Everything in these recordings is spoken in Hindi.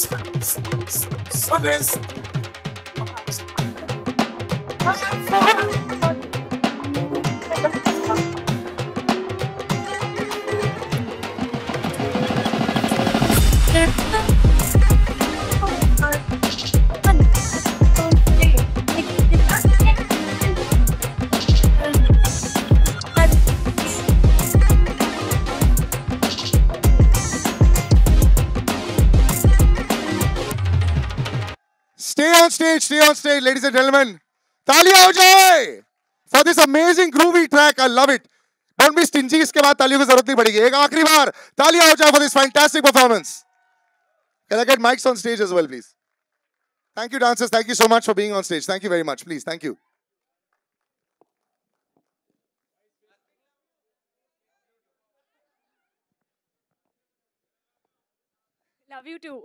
What is? Stay on stage, stay on stage, ladies and gentlemen. Tali ho jai! For this amazing groovy track, I love it. Don't be stingy, iske baad taliyo ko zarurat nahi padegi. Ek aakhri baar, tali ho jai for this fantastic performance. Can I get mics on stage as well, please? Thank you, dancers. Thank you so much for being on stage. Thank you very much. Please, thank you. Love you too.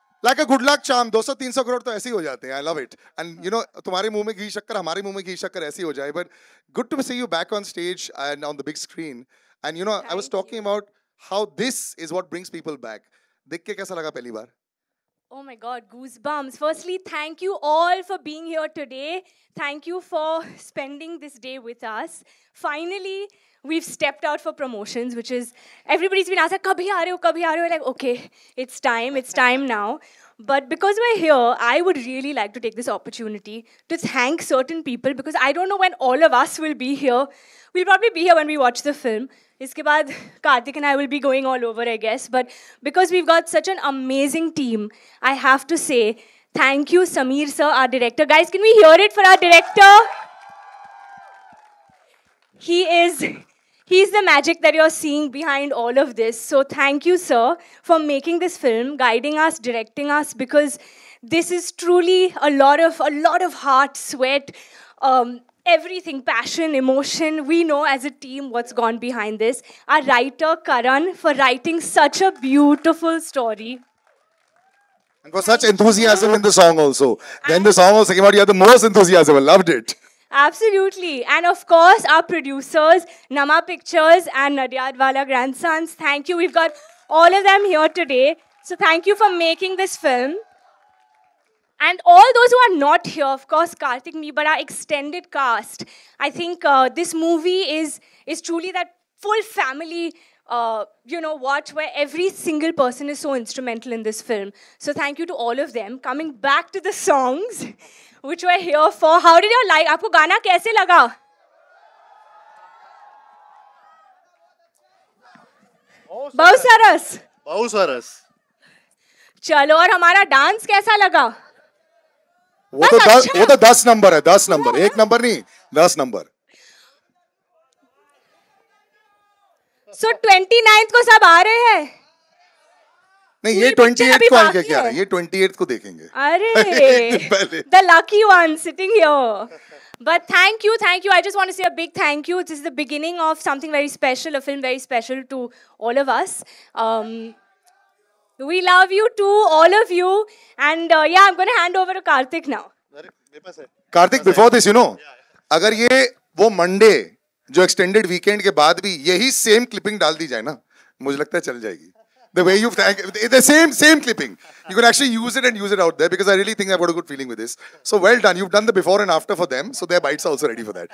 Like a good luck charm 200 300 crore तो ऐसे ही हो जाते हैं I love it and you know तुम्हारे मुंह में घी शक्कर हमारे मुंह में घी शक्कर ऐसे ही हो जाए but good to see you back on stage and on the big screen and you know I was talking about how this is what brings people back देख के कैसा लगा पहली बार Oh my God, goosebumps. Firstly, thank you all for being here today. Thank you for spending this day with us. finally, we've stepped out for promotions, which is everybody's been asked, kabhi aa rahe ho, kabhi aa rahe ho. Like, okay, it's time, it's time now. But because we're here, I would really like to take this opportunity to thank certain people because I don't know when all of us will be here. We'll probably be here when we watch the film. Iske baad, Kartik and I will be going all over, I guess. But because we've got such an amazing team, I have to say thank you, Samir sir, our director. Guys, can we hear it for our director? He is He's the magic that you're seeing behind all of this. So thank you, sir, for making this film, guiding us, directing us, because this is truly a lot of a lot of heart, sweat, um, everything, passion, emotion. We know as a team what's gone behind this. Our writer Karan for writing such a beautiful story. And for such enthusiasm in the song also. Then the song also came out, you had the most enthusiasm. I loved it. Absolutely. And of course, our producers, Nama Pictures and Nadiadwala Grandsons, thank you. We've got all of them here today. So thank you for making this film. And all those who are not here, of course, Karthik, me, but our extended cast. I think uh, this movie is, is truly that full family, uh, you know, watch where every single person is so instrumental in this film. So thank you to all of them. Coming back to the songs. which were here for. How did you like? आपको गाना कैसे लगा? बहुत सरस बहुत सरस चलो और हमारा डांस कैसा लगा वो तो अच्छा। वो तो दस नंबर है दस नंबर एक नंबर नहीं दस नंबर सो ट्वेंटी नाइन्थ को सब आ रहे हैं नहीं ये ट्वेंटी एट को आगे क्या ये ट्वेंटी एट को देखेंगे अरे the lucky one sitting here But thank you, thank you. I just want to say a big thank you. This is the beginning of something very special, a film very special to all of us. Um, we love you too, all of you. And uh, yeah, I'm going to hand over to Karthik now. Karthik, before this, you know, अगर ये वो मंडे जो एक्सटेंडेड वीकेंड के बाद भी यही सेम क्लिपिंग डाल दी जाए ना मुझे लगता है चल जाएगी the way you've the same same clipping you can actually use it and use it out there because i really think i've got a good feeling with this so well done you've done the before and after for them so their bites are also ready for that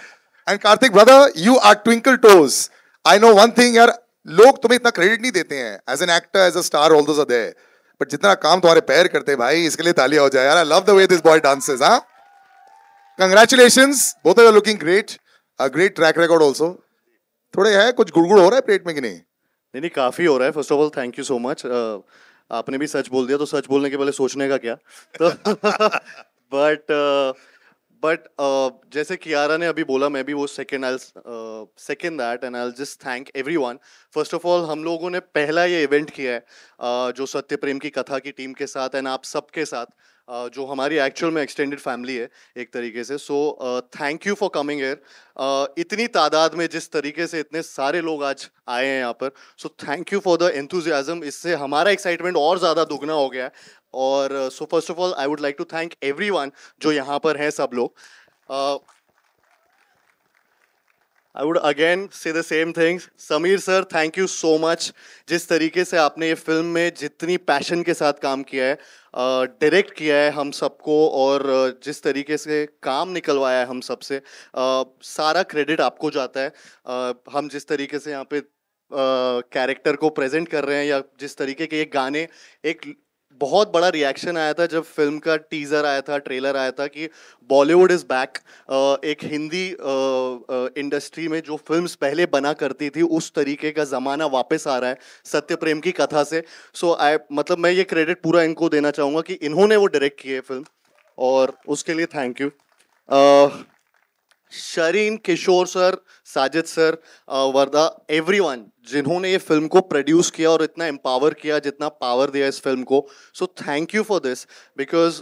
and karthik brother you are twinkle toes i know one thing yaar log tumhe itna credit nahi dete hain as an actor as a star all those are there but jitna kaam tumhare pair karte hai bhai is liye taaliyan ho jaye i love the way this boy dances Ah, congratulations both of you are looking great a great track record also थोड़े है कुछ गुड़गुड़ हो रहा है नहीं नहीं काफ़ी हो रहा है first of all thank you so much आपने भी सच बोल दिया तो सच बोलने के पहले सोचने का क्या तो बट बट uh, जैसे कियारा ने अभी बोला मैं भी वो second I second that and I just thank everyone first of all हम लोगों ने पहला ये इवेंट किया है uh, जो सत्य प्रेम की कथा की टीम के साथ एंड आप सबके साथ uh, जो हमारी एक्चुअल में एक्सटेंडेड फैमिली है एक तरीके से so thank you for coming here इतनी तादाद में जिस तरीके से इतने सारे लोग आज आए हैं यहाँ पर so thank you for the enthusiasm इससे हमारा एक्साइटमेंट और ज़्यादा दुगना हो गया है और so first of all I would like to thank everyone जो यहाँ पर हैं सब लोग I would again say the same things Sameer sir thank you so much जिस तरीके से आपने ये फिल्म में जितनी पैशन के साथ काम किया है डायरेक्ट uh, किया है हम सबको और uh, जिस तरीके से काम निकलवाया है हम सबसे uh, सारा क्रेडिट आपको जाता है uh, हम जिस तरीके से यहाँ पे कैरेक्टर uh, को प्रेजेंट कर रहे हैं या जिस तरीके के ये गाने एक बहुत बड़ा रिएक्शन आया था जब फिल्म का टीज़र आया था ट्रेलर आया था कि बॉलीवुड इज़ बैक एक हिंदी इंडस्ट्री में जो फिल्म्स पहले बना करती थी उस तरीके का ज़माना वापस आ रहा है सत्य प्रेम की कथा से सो so, आई मतलब मैं ये क्रेडिट पूरा इनको देना चाहूँगा कि इन्होंने वो डायरेक्ट किए फिल्म और उसके लिए thank you Shareen Kishore sir Sajid sir Warda everyone जिन्होंने ये फिल्म को प्रोड्यूस किया और इतना एम्पावर किया जितना पावर दिया इस फिल्म को so thank you for this because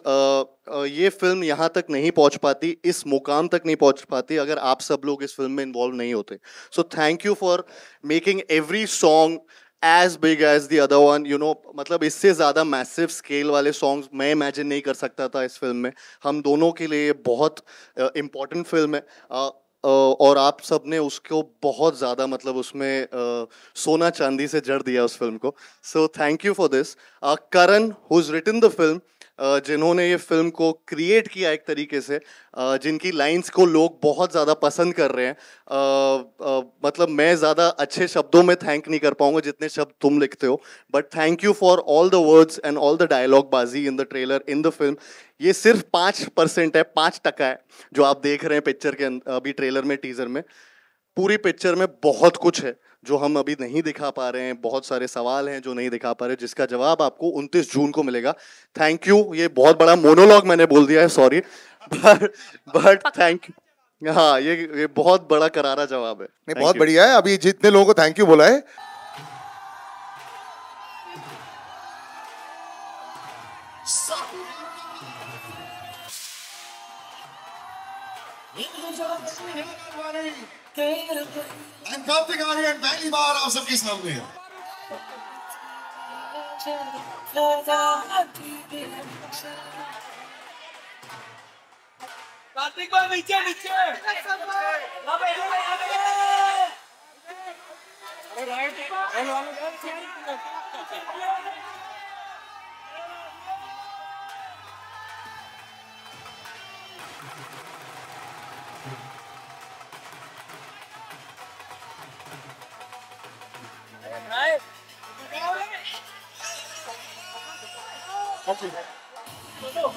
ये फिल्म यहाँ तक नहीं पहुँच पाती इस मुकाम तक नहीं पहुँच पाती अगर आप सब लोग इस फिल्म में इन्वॉल्व नहीं होते so thank you for making every song as big as the other one you know मतलब इससे ज़्यादा मैसिव स्केल वाले सॉन्ग्स मैं इमेजिन नहीं कर सकता था इस फिल्म में हम दोनों के लिए बहुत इम्पॉर्टेंट uh, फिल्म है uh, uh, और आप सब ने उसको बहुत ज़्यादा मतलब उसमें uh, सोना चांदी से जड़ दिया उस फिल्म को so thank you for this Karan who is written the film जिन्होंने ये फिल्म को क्रिएट किया एक तरीके से जिनकी लाइंस को लोग बहुत ज़्यादा पसंद कर रहे हैं मतलब मैं ज़्यादा अच्छे शब्दों में थैंक नहीं कर पाऊंगा जितने शब्द तुम लिखते हो but thank you for all the words and all the dialogue बाजी in the trailer in the film ये सिर्फ पाँच परसेंट है पाँच टका है जो आप देख रहे हैं पिक्चर के अं-, अभी ट्रेलर में टीजर में पूरी पिक्चर में बहुत कुछ है जो हम अभी नहीं दिखा पा रहे हैं बहुत सारे सवाल हैं जो नहीं दिखा पा रहे जिसका जवाब आपको 29 जून को मिलेगा थैंक यू ये बहुत बड़ा मोनोलॉग मैंने बोल दिया है sorry but but thank you हाँ ये ये बहुत बड़ा करारा जवाब है नहीं बहुत बढ़िया है अभी जितने लोगों को थैंक यू बोला है I'm Kartik are here in Bangli Bar of Sabki Samne. Kartik Bar, Niche, Niche! Love it, 这个，不够。